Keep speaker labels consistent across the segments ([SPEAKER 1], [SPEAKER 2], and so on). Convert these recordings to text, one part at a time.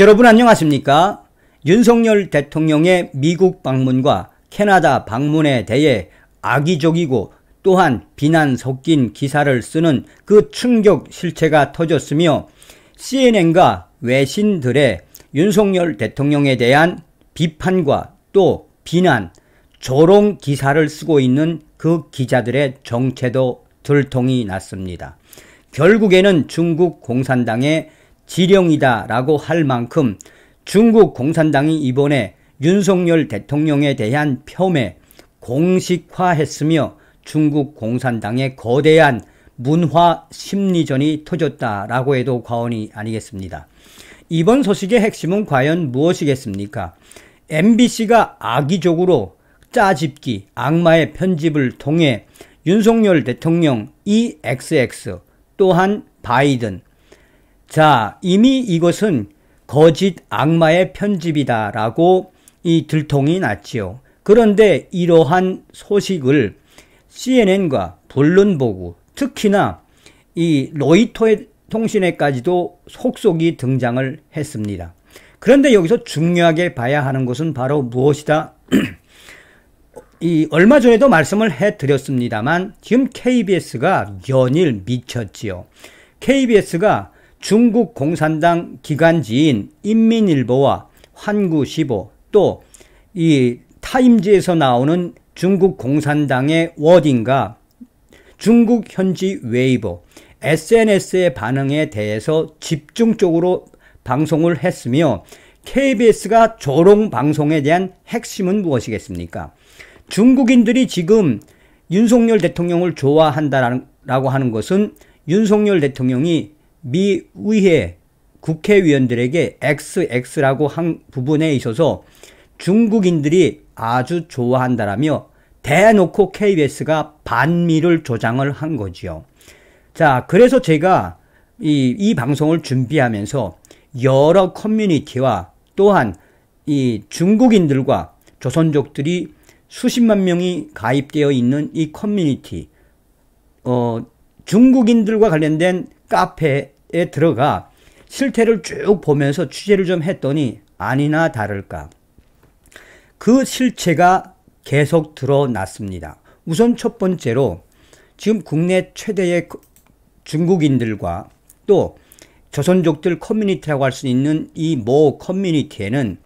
[SPEAKER 1] 여러분 안녕하십니까? 윤석열 대통령의 미국 방문과 캐나다 방문에 대해 악의적이고 또한 비난 섞인 기사를 쓰는 그 충격 실체가 터졌으며 CNN과 외신들의 윤석열 대통령에 대한 비판과 또 비난, 조롱 기사를 쓰고 있는 그 기자들의 정체도 들통이 났습니다. 결국에는 중국 공산당의 지령이다 라고 할 만큼 중국 공산당이 이번에 윤석열 대통령에 대한 폄훼 공식화했으며 중국 공산당의 거대한 문화 심리전이 터졌다라고 해도 과언이 아니겠습니다. 이번 소식의 핵심은 과연 무엇이겠습니까? MBC가 악의적으로 짜집기 악마의 편집을 통해 윤석열 대통령 EXX 또한 바이든 자, 이미 이것은 거짓 악마의 편집이다라고 이 들통이 났지요. 그런데 이러한 소식을 CNN과 블룸버그, 특히나 이 로이터의 통신에까지도 속속이 등장을 했습니다. 그런데 여기서 중요하게 봐야 하는 것은 바로 무엇이다? 이 얼마 전에도 말씀을 해 드렸습니다만 지금 KBS가 연일 미쳤지요. KBS가 중국 공산당 기간지인 인민일보와 환구시보 또 이 타임지에서 나오는 중국 공산당의 워딩과 중국 현지 웨이보 SNS의 반응에 대해서 집중적으로 방송을 했으며 KBS가 조롱 방송에 대한 핵심은 무엇이겠습니까? 중국인들이 지금 윤석열 대통령을 좋아한다라고 하는 것은 윤석열 대통령이 미 의회 국회의원들에게 XX라고 한 부분에 있어서 중국인들이 아주 좋아한다라며 대놓고 KBS가 반미를 조장을 한 거지요. 자, 그래서 제가 이, 이 방송을 준비하면서 여러 커뮤니티와 또한 이 중국인들과 조선족들이 수십만 명이 가입되어 있는 이 커뮤니티, 어, 중국인들과 관련된 카페, 에 들어가 실태를 쭉 보면서 취재를 좀 했더니 아니나 다를까 그 실체가 계속 드러났습니다. 우선 첫 번째로 지금 국내 최대의 그 중국인들과 또 조선족들 커뮤니티라고 할 수 있는 이 모 커뮤니티에는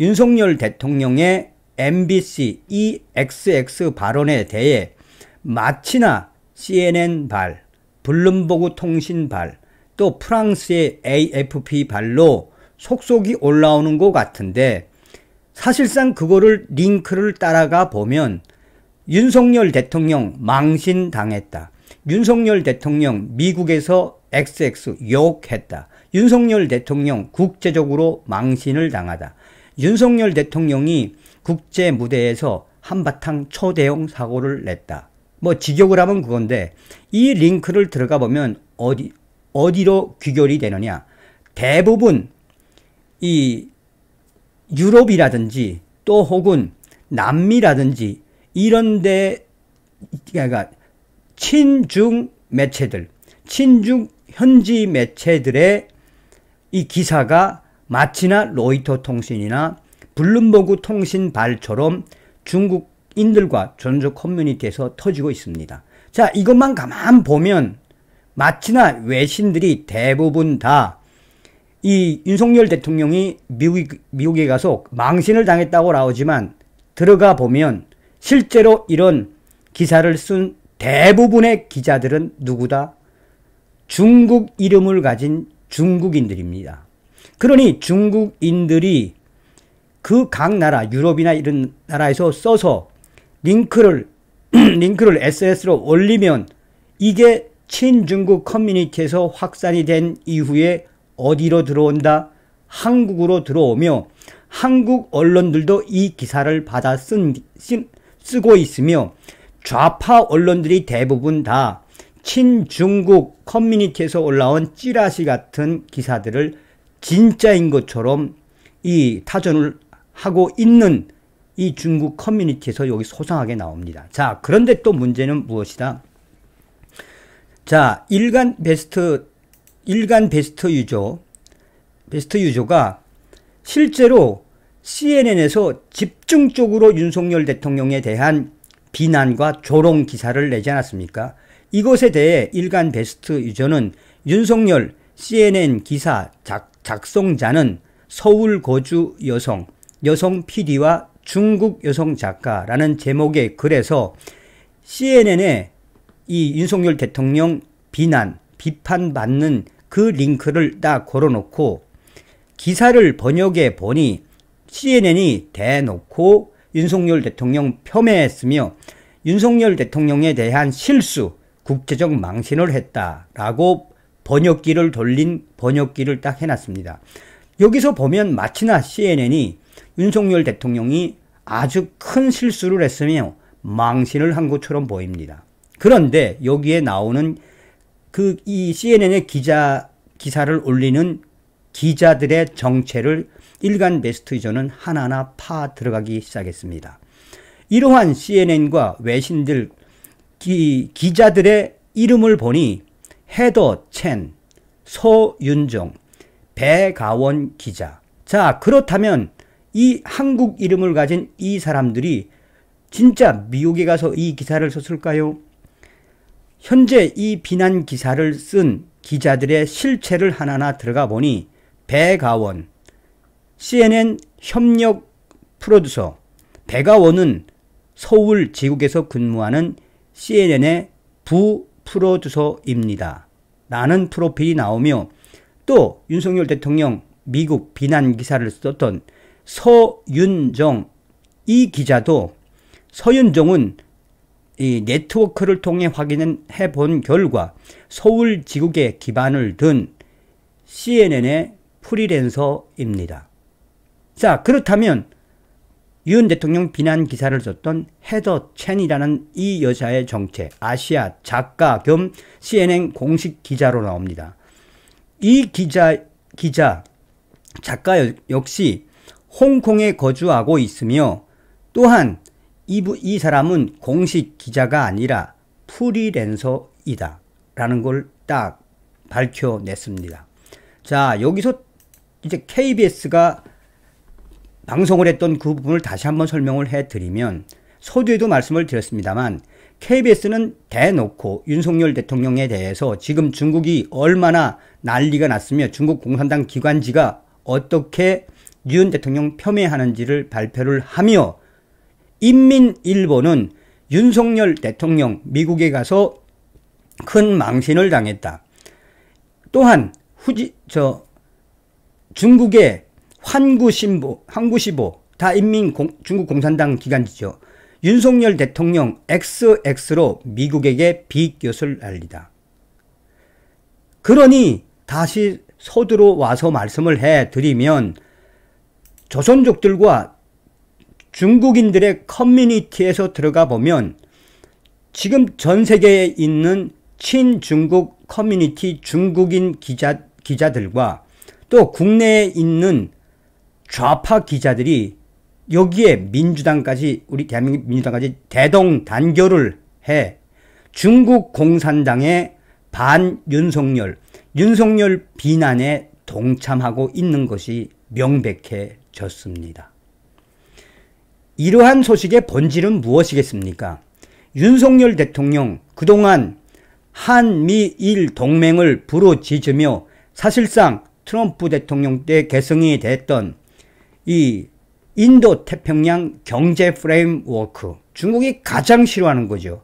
[SPEAKER 1] 윤석열 대통령의 MBC EXX 발언에 대해 마치나 CNN 발, 블룸버그 통신 발, 또 프랑스의 AFP 발로 속속이 올라오는 것 같은데 사실상 그거를 링크를 따라가 보면 윤석열 대통령 망신당했다. 윤석열 대통령 미국에서 XX 욕했다. 윤석열 대통령 국제적으로 망신을 당하다. 윤석열 대통령이 국제 무대에서 한바탕 초대형 사고를 냈다. 뭐 직역을 하면 그건데 이 링크를 들어가 보면 어디 어디로 귀결이 되느냐? 대부분 이 유럽이라든지 또 혹은 남미라든지 이런데 그러니까 친중 매체들, 친중 현지 매체들의 이 기사가 마치나 로이터 통신이나 블룸버그 통신 발처럼 중국인들과 전조 커뮤니티에서 터지고 있습니다. 자, 이것만 가만 보면 마치나 외신들이 대부분 다 이 윤석열 대통령이 미국, 미국에 가서 망신을 당했다고 나오지만 들어가 보면 실제로 이런 기사를 쓴 대부분의 기자들은 누구다? 중국 이름을 가진 중국인들입니다. 그러니 중국인들이 그 각 나라, 유럽이나 이런 나라에서 써서 링크를, 링크를 SS로 올리면 이게 친중국 커뮤니티에서 확산이 된 이후에 어디로 들어온다? 한국으로 들어오며 한국 언론들도 이 기사를 받아 쓴, 쓴, 쓰고 있으며 좌파 언론들이 대부분 다 친중국 커뮤니티에서 올라온 찌라시 같은 기사들을 진짜인 것처럼 이 타전을 하고 있는 이 중국 커뮤니티에서 여기 소상하게 나옵니다. 자, 그런데 또 문제는 무엇이다? 자, 일간 베스트, 일간 베스트 유저, 베스트 유저가 실제로 CNN에서 집중적으로 윤석열 대통령에 대한 비난과 조롱 기사를 내지 않았습니까? 이것에 대해 일간 베스트 유저는 윤석열 CNN 기사 작, 작성자는 서울 거주 여성, 여성 PD와 중국 여성 작가라는 제목의 글에서 CNN의 이 윤석열 대통령 비난, 비판받는 그 링크를 딱 걸어놓고 기사를 번역해 보니 CNN이 대놓고 윤석열 대통령 폄훼했으며 윤석열 대통령에 대한 실수, 국제적 망신을 했다라고 번역기를 돌린 번역기를 딱 해놨습니다. 여기서 보면 마치나 CNN이 윤석열 대통령이 아주 큰 실수를 했으며 망신을 한 것처럼 보입니다. 그런데 여기에 나오는 그 이 CNN의 기자 기사를 올리는 기자들의 정체를 일간 베스트저는 이 하나하나 파 들어가기 시작했습니다. 이러한 CNN과 외신들 기, 기자들의 이름을 보니 헤더 첸, 소윤종 배가원 기자. 자, 그렇다면 이 한국 이름을 가진 이 사람들이 진짜 미국에 가서 이 기사를 썼을까요? 현재 이 비난 기사를 쓴 기자들의 실체를 하나하나 들어가 보니 배가원, CNN 협력 프로듀서 배가원은 서울 지국에서 근무하는 CNN의 부 프로듀서입니다. 라는 프로필이 나오며 또 윤석열 대통령 미국 비난 기사를 썼던 서윤정 이 기자도 서윤정은 이 네트워크를 통해 확인해 본 결과 서울 지국에 기반을 둔 CNN의 프리랜서입니다. 자, 그렇다면 윤 대통령 비난 기사를 썼던 헤더 첸이라는 이 여자의 정체, 아시아 작가 겸 CNN 공식 기자로 나옵니다. 이 기자, 기자, 작가 역시 홍콩에 거주하고 있으며 또한 이, 이 사람은 공식 기자가 아니라 프리랜서이다. 라는 걸 딱 밝혀냈습니다. 자, 여기서 이제 KBS가 방송을 했던 그 부분을 다시 한번 설명을 해드리면 서두에도 말씀을 드렸습니다만 KBS는 대놓고 윤석열 대통령에 대해서 지금 중국이 얼마나 난리가 났으며 중국 공산당 기관지가 어떻게 윤 대통령 폄훼하는지를 발표를 하며 인민일보는 윤석열 대통령 미국에 가서 큰 망신을 당했다. 또한 후지 저 중국의 환구신보 환구시보 다 인민 공, 중국 공산당 기간지죠. 윤석열 대통령 XX로 미국에게 비교을 알리다. 그러니 다시 서두로 와서 말씀을 해드리면 조선족들과 중국인들의 커뮤니티에서 들어가 보면 지금 전 세계에 있는 친중국 커뮤니티 중국인 기자, 기자들과 또 국내에 있는 좌파 기자들이 여기에 민주당까지 우리 대한민국 민주당까지 대동 단결을 해 중국 공산당의 반 윤석열 윤석열 비난에 동참하고 있는 것이 명백해졌습니다. 이러한 소식의 본질은 무엇이겠습니까? 윤석열 대통령 그동안 한미일 동맹을 부르짖으며 사실상 트럼프 대통령 때 개성이 됐던 이 인도 태평양 경제 프레임워크 중국이 가장 싫어하는 거죠.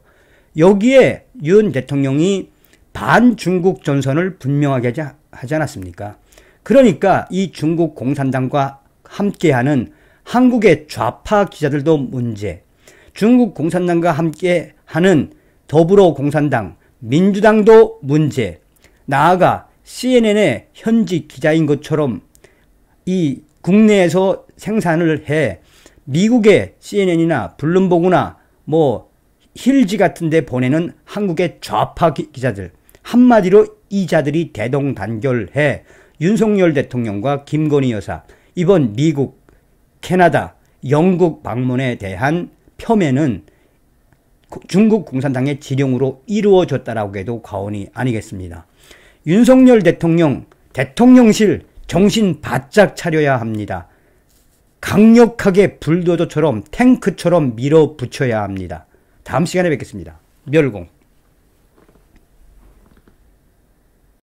[SPEAKER 1] 여기에 윤 대통령이 반중국 전선을 분명하게 하지 않았습니까? 그러니까 이 중국 공산당과 함께하는 한국의 좌파 기자들도 문제. 중국 공산당과 함께 하는 더불어 공산당, 민주당도 문제. 나아가 CNN의 현직 기자인 것처럼 이 국내에서 생산을 해 미국의 CNN이나 블룸버그나 뭐 힐지 같은 데 보내는 한국의 좌파 기자들 한마디로 이 자들이 대동단결해 윤석열 대통령과 김건희 여사 이번 미국 캐나다, 영국 방문에 대한 표면은 중국 공산당의 지령으로 이루어졌다라고 해도 과언이 아니겠습니다. 윤석열 대통령, 대통령실 정신 바짝 차려야 합니다. 강력하게 불도저처럼 탱크처럼 밀어붙여야 합니다. 다음 시간에 뵙겠습니다. 멸공.